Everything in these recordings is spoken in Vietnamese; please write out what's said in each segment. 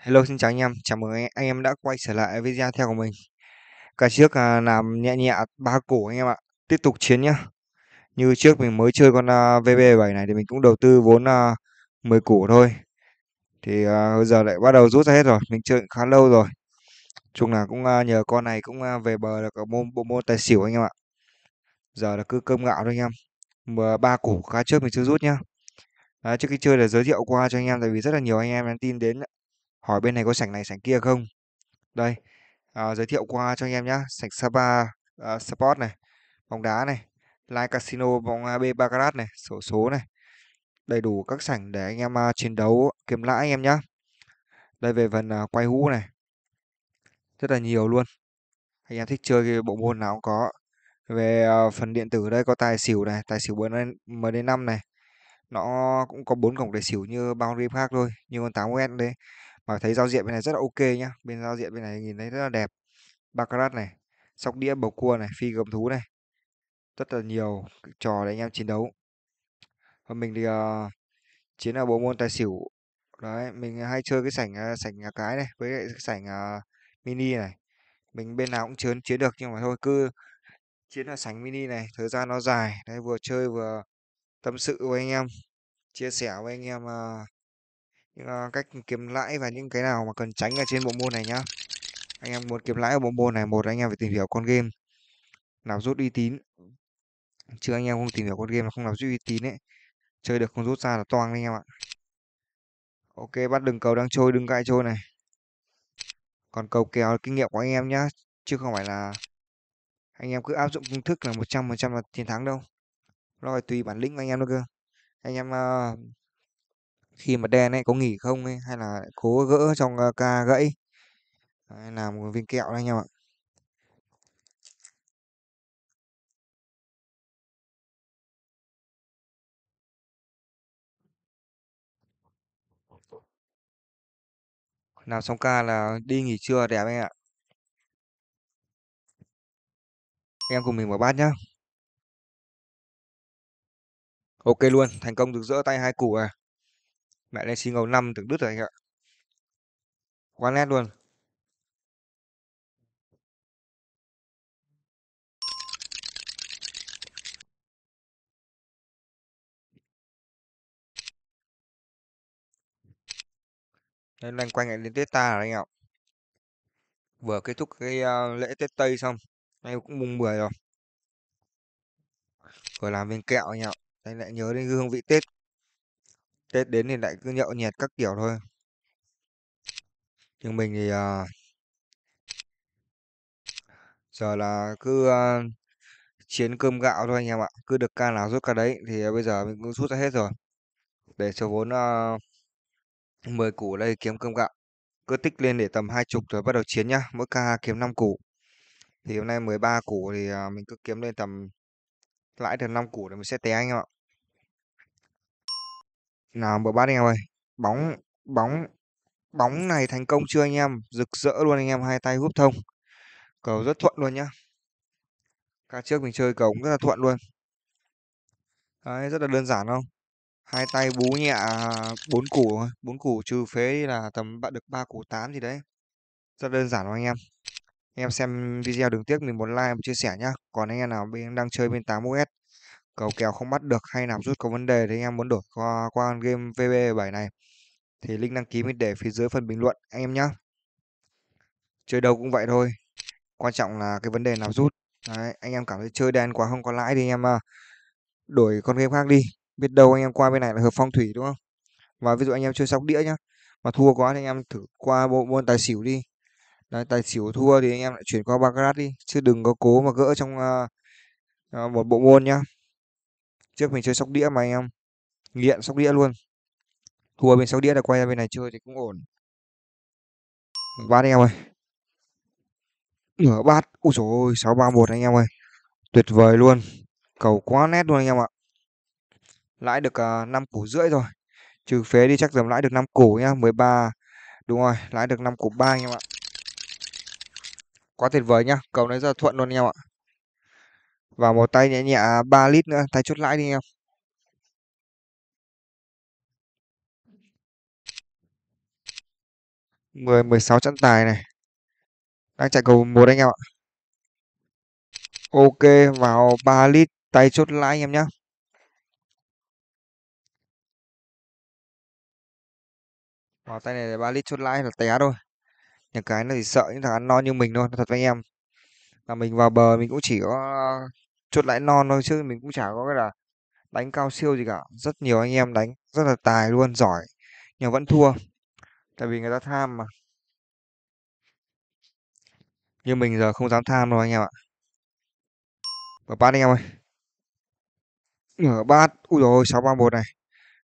Hello xin chào anh em, chào mừng anh, anh em đã quay trở lại video theo của mình Cả trước à, làm nhẹ nhẹ ba cổ anh em ạ, tiếp tục chiến nhá Như trước mình mới chơi con uh, à, VB7 này thì mình cũng đầu tư vốn uh, 10 củ thôi Thì uh, giờ lại bắt đầu rút ra hết rồi, mình chơi khá lâu rồi Chung là cũng uh, nhờ con này cũng uh, về bờ được ở môn, bộ môn tài xỉu anh em ạ Giờ là cứ cơm gạo thôi anh em Mà ba cổ khá trước mình chưa rút nhá Đấy, trước khi chơi là giới thiệu qua cho anh em tại vì rất là nhiều anh em nhắn tin đến hỏi bên này có sảnh này sảnh kia không đây à, giới thiệu qua cho anh em nhé sảnh Sapa à, Sport này bóng đá này live casino bóng AB baccarat này sổ số này đầy đủ các sảnh để anh em à, chiến đấu kiếm lãi anh em nhé đây về phần à, quay hũ này rất là nhiều luôn anh em thích chơi cái bộ môn nào cũng có về à, phần điện tử đây có tài xỉu này tài xỉu MD5 này nó cũng có bốn cổng tài xỉu như bao game khác thôi nhưng còn 8 s đấy mà thấy giao diện bên này rất là ok nhá bên giao diện bên này nhìn thấy rất là đẹp baccarat này sóc đĩa bầu cua này phi gầm thú này rất là nhiều trò để anh em chiến đấu và mình thì uh, chiến ở bộ môn tài xỉu đấy mình hay chơi cái sảnh ờ, sảnh nhà cái này với lại cái sảnh uh, mini này mình bên nào cũng chiến chiến được nhưng mà thôi cứ chiến ở sảnh mini này thời gian nó dài đấy vừa chơi vừa tâm sự với anh em chia sẻ với anh em uh, những ờ, cách kiếm lãi và những cái nào mà cần tránh ở trên bộ môn này nhá anh em muốn kiếm lãi ở bộ môn này một anh em phải tìm hiểu con game nào rút uy tín chứ anh em không tìm hiểu con game mà không làm rút uy tín ấy chơi được không rút ra là toang anh em ạ ok bắt đừng cầu đang trôi đừng cãi trôi này còn cầu kèo kinh nghiệm của anh em nhá chứ không phải là anh em cứ áp dụng công thức là 100% là chiến thắng đâu nó phải tùy bản lĩnh của anh em nữa cơ anh em uh, khi mà đen ấy có nghỉ không ấy hay là cố gỡ trong ca gãy Đấy, làm một viên kẹo đấy anh em ạ làm xong ca là đi nghỉ trưa đẹp anh ạ em cùng mình mở bát nhá ok luôn thành công được rỡ tay hai củ à Mẹ lên xin ngầu 5 tưởng đứt rồi anh ạ. Quá nét luôn. Nên loanh quanh lại đến Tết ta rồi anh ạ. Vừa kết thúc cái ờ, lễ Tết Tây xong, nay cũng mùng 10 rồi. Vừa làm bên kẹo anh ạ. Đây lại nhớ đến hương vị Tết Tết đến thì lại cứ nhậu nhẹt các kiểu thôi. Nhưng mình thì uh, giờ là cứ uh, chiến cơm gạo thôi anh em ạ. Cứ được ca nào rút ca đấy thì uh, bây giờ mình cũng rút ra hết rồi. Để số vốn uh, ờ, 10 củ đây kiếm cơm gạo. Cứ tích lên để tầm hai chục rồi bắt đầu chiến nhá. Mỗi ca kiếm 5 củ. Thì hôm nay 13 củ thì uh, mình cứ kiếm lên tầm lãi được 5 củ thì mình sẽ té anh em ạ. Nào bộ bát anh em ơi. Bóng bóng bóng này thành công chưa anh em? Rực rỡ luôn anh em, hai tay húp thông. Cầu rất thuận luôn nhá. Ca trước mình chơi cầu cũng rất là thuận luôn. Đấy, rất là đơn giản không? Hai tay bú nhẹ à, bốn củ, bốn củ trừ phế là tầm bạn được ba củ tám gì đấy. Rất đơn giản không anh em? em xem video đừng tiếc mình muốn like và chia sẻ nhá. Còn anh em nào bên đang chơi bên 8OS cầu kèo không bắt được hay nạp rút có vấn đề thì anh em muốn đổi qua qua game VB7 này thì link đăng ký mình để phía dưới phần bình luận anh em nhé chơi đâu cũng vậy thôi quan trọng là cái vấn đề nạp rút Đấy, anh em cảm thấy chơi đen quá không có lãi thì anh em à, đổi con game khác đi biết đâu anh em qua bên này là hợp phong thủy đúng không và ví dụ anh em chơi sóc đĩa nhá mà thua quá thì anh em thử qua bộ môn tài xỉu đi Đấy, tài xỉu thua thì anh em lại chuyển qua baccarat đi chứ đừng có cố mà gỡ trong uh, một bộ môn nhá trước mình chơi sóc đĩa mà anh em nghiện sóc đĩa luôn thua bên sóc đĩa là quay ra bên này chơi thì cũng ổn bát anh em ơi nửa bát ui dồi ôi sáu ba một anh em ơi tuyệt vời luôn cầu quá nét luôn anh em ạ lãi được uh, 5 củ rưỡi rồi trừ phế đi chắc tầm lãi được 5 củ nhá 13 đúng rồi lãi được 5 củ ba anh em ạ quá tuyệt vời nhá cầu nãy giờ thuận luôn anh em ạ và một tay nhẹ nhẹ 3 à, lít nữa, tay chốt lãi đi em. mười mười sáu chẵn tài này đang chạy cầu một anh em ạ ok vào 3 lít tay chốt lãi anh em nhé vào tay này là ba lít chốt lãi là té thôi những cái nó thì sợ những thằng ăn no như mình thôi thật với anh em là mình vào bờ mình cũng chỉ có ờ, chốt lãi non thôi chứ mình cũng chả có cái là đánh cao siêu gì cả rất nhiều anh em đánh rất là tài luôn giỏi nhưng vẫn thua tại vì người ta tham mà nhưng mình giờ không dám tham đâu anh em ạ mở bát anh em ơi mở bát ui rồi sáu ba một này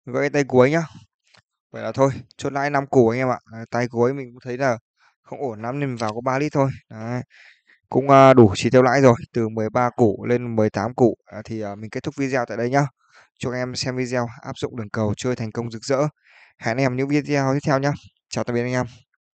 gỡ cái tay cuối nhá vậy là thôi chốt lãi năm củ anh em ạ tay cuối mình cũng thấy là không ổn lắm nên mình vào có 3 lít thôi Đấy cũng à, đủ chỉ tiêu lãi rồi từ 13 củ lên 18 củ à, thì à, mình kết thúc video tại đây nhá chúc em xem video áp dụng đường cầu chơi thành công rực rỡ hẹn em những video tiếp theo nhá chào tạm biệt anh em